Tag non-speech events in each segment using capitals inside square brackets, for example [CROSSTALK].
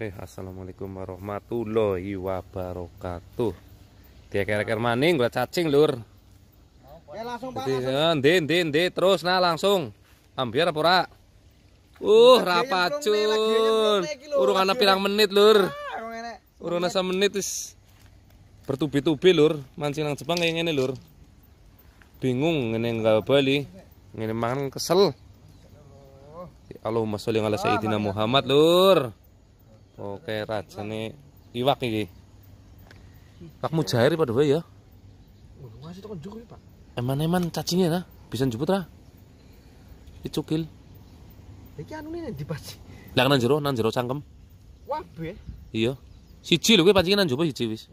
Oke, assalamualaikum warahmatullahi wabarakatuh. Dia kira-kira maning buat cacing, Lur. Ya langsung Pak. Eh, ndi ndi ndi terus nah langsung. Ambiar apa ora? Uh, rapacun. Urung ana pirang menit, Lur. Urung ana menit ah, wis bertubi-tubi, Lur. Mancing nang Jepang kayak ngene, Lur. Bingung ngene enggak Bali. Ngene mangan kesel. Allahumma sholli ala ah, sayyidina Muhammad, Lur. Oke, rajane iwak iki. Pak Mujair padha wae ya. Ngasih oh, tekan juru, ya, Pak. Eman-eman cacingnya lah, bisa jebut lah. Dicukil. Iki anu ini dipaci. Lah nang jero, nang jero cangkem. Wabe. Iya. Siji lho kuwi pancingnya nang jero siji wis.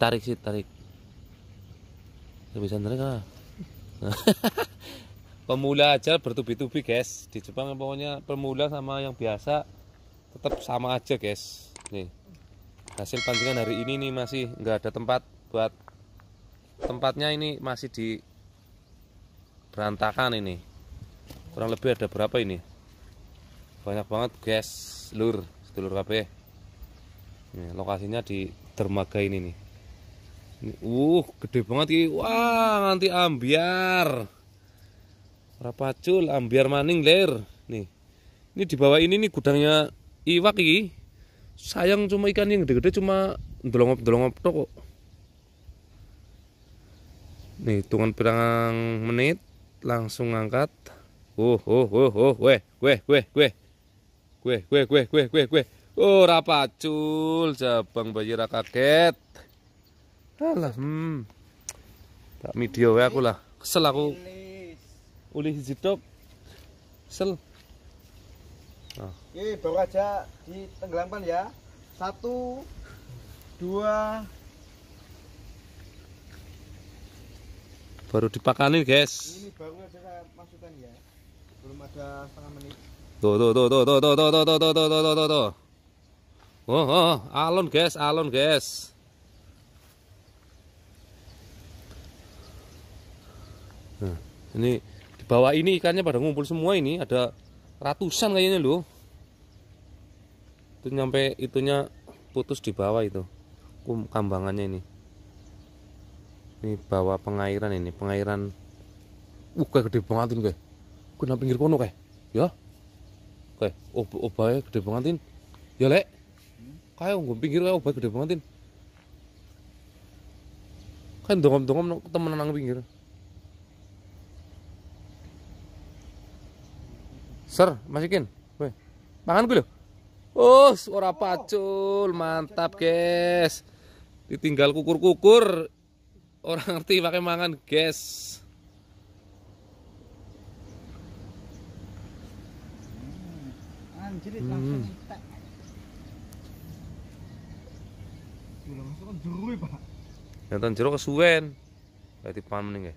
Tarik sih, tarik. Ya, bisa narik ah. [LAUGHS] pemula aja bertubi-tubi guys di Jepang pokoknya pemula sama yang biasa tetap sama aja guys nih hasil pancingan hari ini nih masih nggak ada tempat buat tempatnya ini masih di berantakan ini kurang lebih ada berapa ini banyak banget guys lur sedulur KB nih, lokasinya di dermaga ini nih uh gede banget ini wah nanti ambiar berapa cul ambiar maning ler nih ini di bawah ini nih gudangnya iwak ini sayang cuma ikan yang gede-gede cuma dolongop-dolongop toko kok nih hitungan berang menit langsung ngangkat oh oh oh oh weh weh weh weh weh weh weh weh weh weh Oh, rapacul, jabang bayi kaget. Alah, hmm. Tak video ya aku lah. Kesel aku ulih Zidop, sel nah. baru aja ditenggelamkan ya satu dua baru dipakani guys ini baru aja saya masukkan ya belum ada setengah menit tuh tuh tuh tuh tuh tuh tuh tuh tuh tuh tuh tuh tuh tuh oh, oh alon guys alon guys nah, ini di bawah ini ikannya pada ngumpul semua ini ada ratusan kayaknya loh itu nyampe itunya putus di bawah itu kambangannya ini ini bawah pengairan ini pengairan uh kayak gede banget ini kayak kena pinggir kono kayak ya kayak ob gede banget ini ya lek kayak gue pinggir kayak obat gede banget ini kan dongom-dongom temen nang pinggir Ser, masukin. Woi. Mangan gue loh. Oh, suara pacul, mantap guys. Ditinggal kukur-kukur, orang ngerti pakai mangan guys. jadi hmm. langsung tak. Gila, masuk kan Pak. Nonton jeru kesuwen. Berarti panen nggih.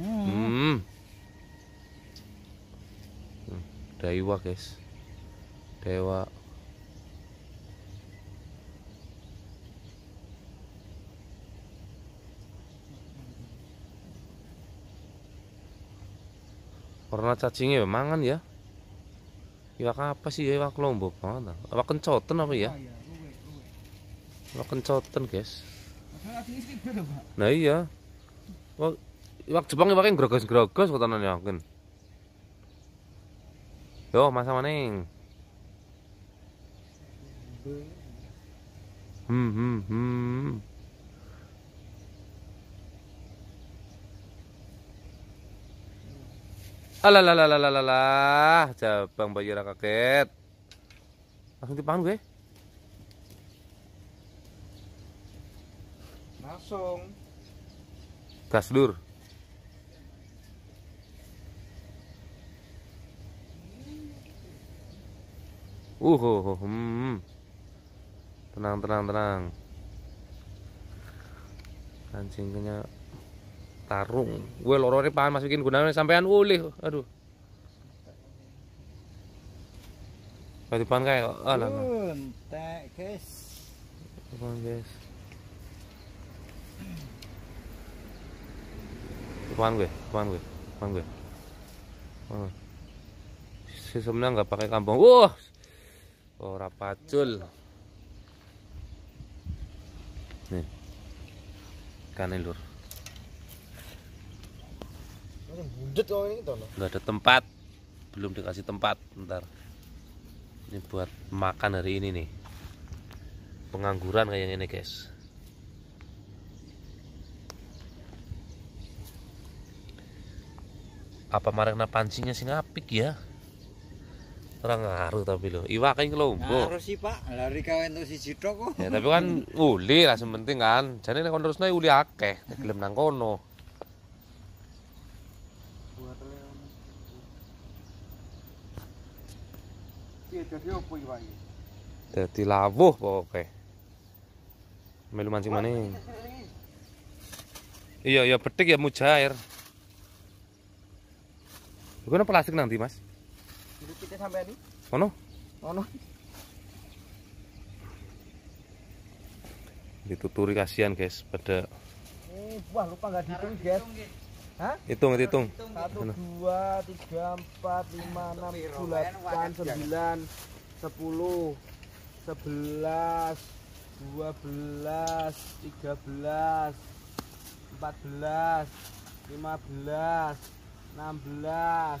Hmm. hmm. Daiwa guys Dewa pernah cacingnya memang ya, ya. ya, kan ya iwak apa sih Iya iwak kan lombok banget iwak nah. kencoten apa ya iwak iya, iya, iya. kencoten guys nah iya iwak Jepang iwaknya gerogos-gerogos kota kata mungkin Yo, masa maning. Hmm, hmm, hmm. Alalalalalalalah, cabang bayi kaget. Langsung dipangan gue. Langsung. Gas lur. Uh, hmm. tenang, tenang, tenang. kancingnya tarung. Gue lorone pan masukin gunanya sampean ulih. Aduh. Berarti depan kayak alah. Ah, Entek, guys. Pahan, guys. Pahan gue, depan gue, depan gue. si Sesemna gak pakai kampung Wah, uh! ora oh, pacul nih kan lur nggak ada tempat belum dikasih tempat ntar ini buat makan hari ini nih pengangguran kayak ini guys apa marana pancingnya sih ngapik ya Orang ngaruh tapi lo. Iwa kan kelompok. Ngaruh sih pak. Lari kau entuk si Cito kok. Ya tapi kan uli lah sementing kan. Jadi nek terus uli akeh. Gelem nangkono. Iya Jadi lawuh pokoknya. Melu mancing mana? Ya, iya iya petik ya mujair. Bukan plastik nanti mas. Ya ono? Ono. Dituturi kasihan guys pada eh, Wah lupa nggak dihitung guys Hah? Hitung, hitung. Satu, dua, tiga, empat, lima, enam, delapan, sembilan, sepuluh, sebelas, dua belas, tiga belas, empat belas, lima belas, enam belas,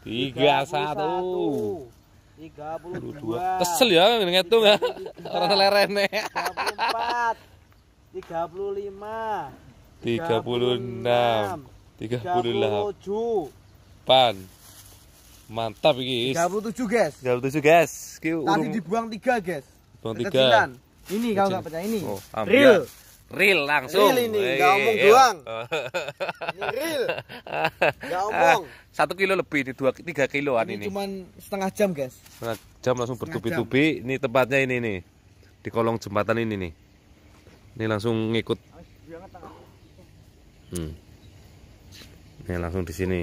tiga satu tiga puluh dua kesel ya ngitung ya orang lerene tiga puluh empat tiga puluh lima tiga puluh enam tiga puluh delapan mantap ini tiga puluh tujuh guys tiga puluh tujuh guys tadi dibuang tiga guys buang tiga ini kalau nggak percaya ini oh, real real langsung. Real ini, nggak iya, omong iya. doang. [LAUGHS] ini real, nggak omong. Ah, satu kilo lebih ini dua tiga kiloan ini. ini. Cuman setengah jam guys. Setengah jam langsung bertubi-tubi. Ini tempatnya ini nih, di kolong jembatan ini nih. Ini langsung ngikut. Hmm. Ini langsung di sini.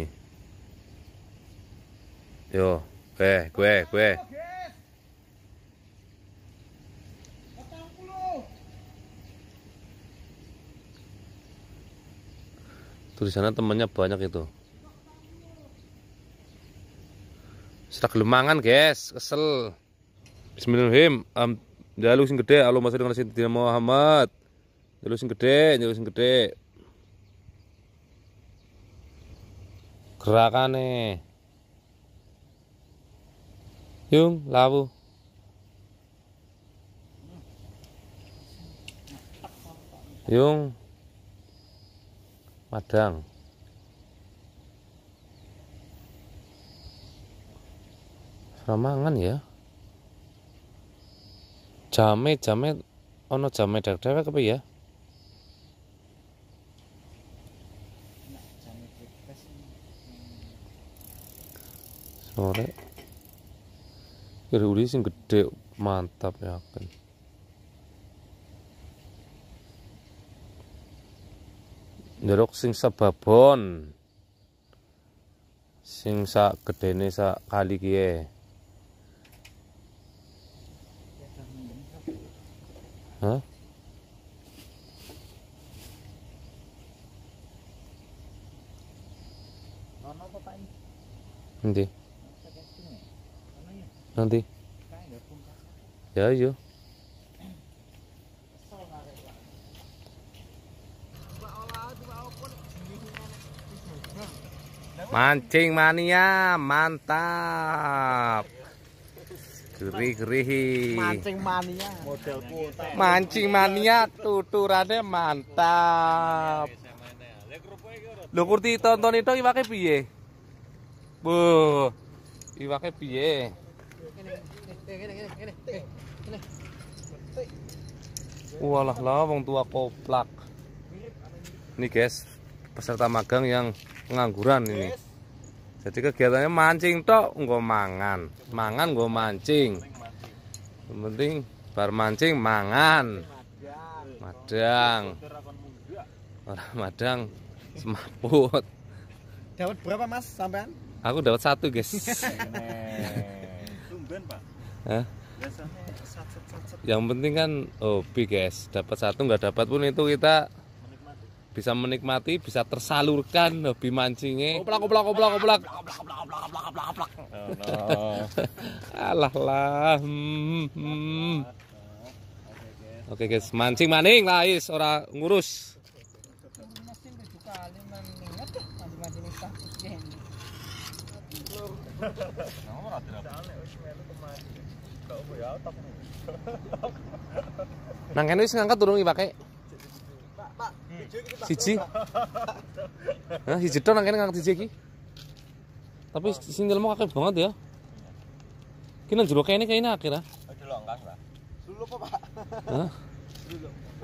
Yo, gue, gue, gue. di sana temennya banyak itu serak lemangan guys kesel Bismillahirrahmanirrahim um, jalur sing gede Allah masih dengan tidak Muhammad jalur sing gede jalur sing gede Gerakan nih. yung lawu yung Padang Ramangan ya jame jame ono jame dak dewe apa ya sore Kiri sing gede mantap ya kan. Jeruk sing sebabon. Sing sak gedene sak kali kiye. Hah? Nanti. Nanti. Ya, yuk. Mancing mania, mantap. Gerih-gerih. Mancing mania. Model Mancing mania tuturannya mantap. Lo kurti tonton itu iwake piye? Bu. Iwake piye? Walah lah wong tua koplak. Nih guys, peserta magang yang pengangguran ini jadi kegiatannya mancing tok nggak mangan mangan nggak mancing yang penting bar mancing mangan madang orang madang semaput dapat berapa mas sampean aku dapat satu guys tumben pak yang penting kan hobi guys dapat satu nggak dapat pun itu kita bisa menikmati, bisa tersalurkan hobi mancingnya. Koplak, koplak, koplak, koplak. [LAUGHS] Alah lah. Hmm, hmm, hmm. Oke guys, mancing maning lah is ora ngurus. Nang kene wis ngangkat turungi pakai Siji. nah, [LAUGHS] siji tok nang kene kang siji ki, Tapi sinilmu kakek banget ya. Ki nang ini kene ini akhirnya ra. Dulu Pak?